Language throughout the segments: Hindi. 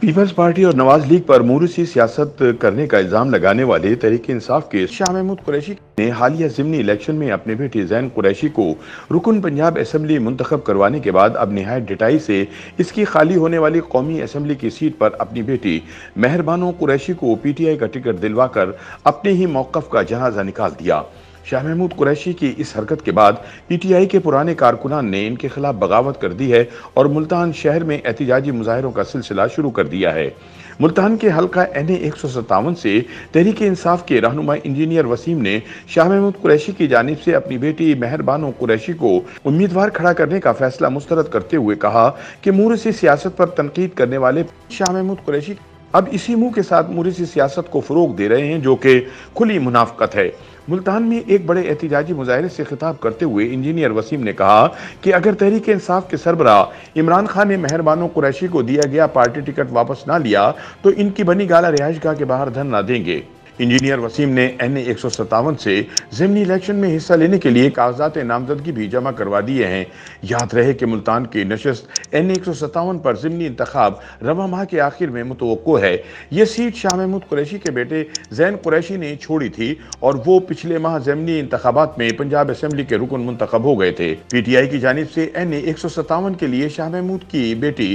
पीपल्स पार्टी और नवाज लीग पर मोरूसी सियासत करने का इल्जाम लगाने वाले तरीके इंसाफ के शाह महमूद कुरैशी ने हालिया जिमनी इलेक्शन में अपने बेटे जैन कुरैशी को रुकन पंजाब असम्बली मुंतखब करवाने के बाद अब नहायत डिटाई से इसकी खाली होने वाली कौमी असम्बली की सीट पर अपनी बेटी मेहरबानो कुरैशी को पी टी आई का टिकट दिलवाकर अपने ही मौकफ का जनाजा निकाल दिया शाह महमूद कुरैशी की इस हरकत के बाद पीटीआई के पुराने कारकुनान ने इनके खिलाफ बगावत कर दी है और मुल्तान शहर में एहतजाजी मुजाहरों का सिलसिला शुरू कर दिया है मुल्तान के हल्का एन ए एक सौ सत्तावन से तहरीक इंसाफ के रहनुमा इंजीनियर वसीम ने शाह महमूद कुरैशी की जानब से अपनी बेटी मेहरबानो कुरैशी को उम्मीदवार खड़ा करने का फैसला मुस्तरद करते हुए कहा कि मूर्सी सियासत पर तनकीद करने वाले शाह महमूद कुरैशी अब इसी मुंह के साथ मुरीसी सियासत को फ़रोग दे रहे हैं जो कि खुली मुनाफ्त है मुल्तान में एक बड़े एहतजाजी मुजाहरे से खिताब करते हुए इंजीनियर वसीम ने कहा कि अगर तहरीक इंसाफ के सरबरा इमरान खान ने मेहरबानों कुरैशी को दिया गया पार्टी टिकट वापस ना लिया तो इनकी बनी गाला रिहाइश गाह के बाहर धरना देंगे इंजीनियर वसीम ने एन ए एक से जमनी इलेक्शन में हिस्सा लेने के लिए कागजात नामजदगी भी जमा करवा दिए हैं याद रहे कि मुल्तान की नशस्त एन ए एक पर जमनी इंतखा रवा माह के आखिर में मुतव है ये सीट शाह महमूद कुरैशी के बेटे जैन कुरैशी ने छोड़ी थी और वो पिछले माह जमनी इंतबात में पंजाब असम्बली के रुकन मुंतखब हो गए थे पी टी आई की जानब से एन ए एक के लिए शाह महमूद की बेटी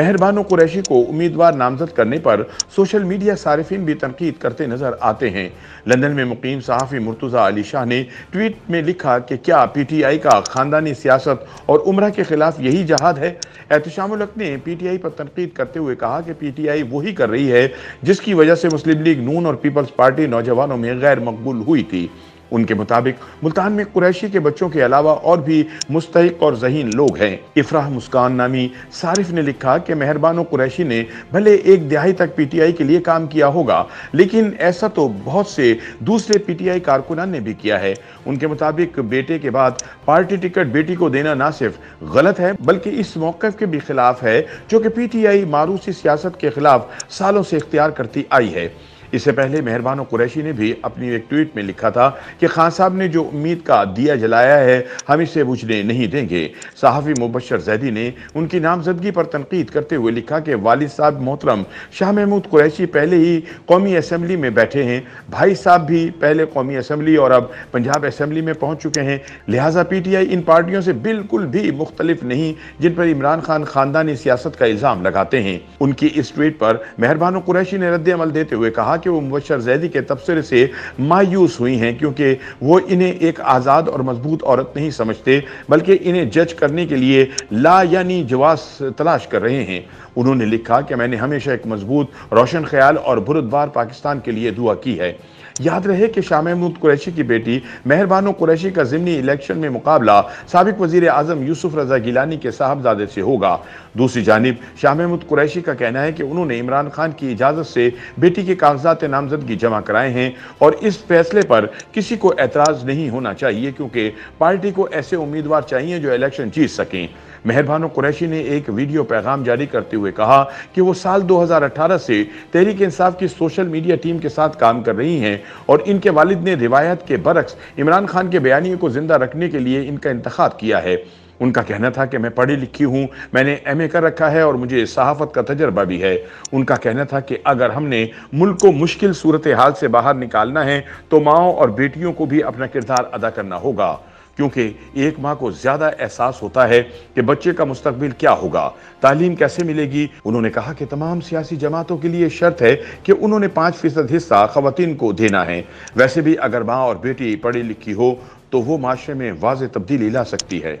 मेहरबानो कुरैशी को उम्मीदवार नामजद करने पर सोशल मीडिया सार्फिन भी तनकीद करते नजर आ आते हैं लंदन में मुकीम सहाफ़ी मुर्तज़ा अली शाह ने ट्वीट में लिखा कि क्या पी टी आई का ख़ानदानी सियासत और उम्र के ख़िलाफ़ यही जहाद है एहतशामुलक ने पी टी आई पर तनकीद करते हुए कहा कि पी टी आई वही कर रही है जिसकी वजह से मुस्लिम लीग नून और पीपल्स पार्टी नौजवानों में गैर मकबूल हुई थी उनके मुताबिक मुल्तान में कुरैशी के बच्चों के अलावा और भी मुस्तक और जहीन लोग हैं इफ्राह मुस्कान नामी सारिफ ने लिखा कि मेहरबानो कुरैशी ने भले एक दिहाई तक पी टी आई के लिए काम किया होगा लेकिन ऐसा तो बहुत से दूसरे पी टी आई कारकुनान ने भी किया है उनके मुताबिक बेटे के बाद पार्टी टिकट बेटी को देना ना सिर्फ गलत है बल्कि इस मौक़ के भी खिलाफ है जो कि पी टी आई मारूसी सियासत के खिलाफ सालों से इख्तियार करती आई है इससे पहले मेहरबान कुरैशी ने भी अपनी एक ट्वीट में लिखा था कि खान साहब ने जो उम्मीद का दिया जलाया है हम इसे बुझने नहीं देंगे सहाफ़ी मुबशर जैदी ने उनकी नामजदगी पर तनकीद करते हुए लिखा कि वालिद साहब मोहतरम शाह महमूद कुरैशी पहले ही कौमी असम्बली में बैठे हैं भाई साहब भी पहले कौमी असम्बली और अब पंजाब असम्बली में पहुँच चुके हैं लिहाजा पी टी आई इन पार्टियों से बिल्कुल भी मुख्तलिफ नहीं जिन पर इमरान खान खानदानी सियासत का इल्ज़ाम लगाते हैं उनकी इस ट्वीट पर मेहरबान कुरैशी ने रद्द अमल देते हुए कहा कि वो मुबशर जैदी के तबसरे से मायूस हुई हैं क्योंकि वो इन्हें एक आज़ाद और मजबूत औरत नहीं समझते बल्कि इन्हें जज करने के लिए ला यानी जवास तलाश कर रहे हैं उन्होंने लिखा कि मैंने हमेशा एक मजबूत रोशन ख्याल और बुरदबार पाकिस्तान के लिए दुआ की है याद रहे कि शाह महमूद कुरैशी की बेटी मेहरबानो कुरैशी का ज़मनी इलेक्शन में मुकाबला सबक वजीर अजम यूसुफ रजा गिलानी के साहबजादे से होगा दूसरी जानब शाह महमूद कुरैशी का कहना है कि उन्होंने इमरान खान की इजाज़त से बेटी के कागजात नामजदगी जमा कराए हैं और इस फैसले पर किसी को एतराज़ नहीं होना चाहिए क्योंकि पार्टी को ऐसे उम्मीदवार चाहिए जो इलेक्शन जीत सकें मेहरबानो कुरैशी ने एक वीडियो पैगाम जारी करते हुए कहा कि वो साल 2018 से तहरीक इंसाफ की सोशल मीडिया टीम के साथ काम कर रही हैं और इनके वालिद ने रिवायत के बरक्स इमरान खान के बयानी को जिंदा रखने के लिए इनका इंतखा किया है उनका कहना था कि मैं पढ़ी लिखी हूँ मैंने एम कर रखा है और मुझे सहाफत का तजर्बा भी है उनका कहना था कि अगर हमने मुल्क को मुश्किल सूरत हाल से बाहर निकालना है तो माओ और बेटियों को भी अपना किरदार अदा करना होगा क्योंकि एक माँ को ज़्यादा एहसास होता है कि बच्चे का मुस्तबिल क्या होगा तालीम कैसे मिलेगी उन्होंने कहा कि तमाम सियासी जमातों के लिए शर्त है कि उन्होंने पाँच फ़ीसद हिस्सा खातन को देना है वैसे भी अगर माँ और बेटी पढ़ी लिखी हो तो वो माशरे में वाज तब्दीली ला सकती है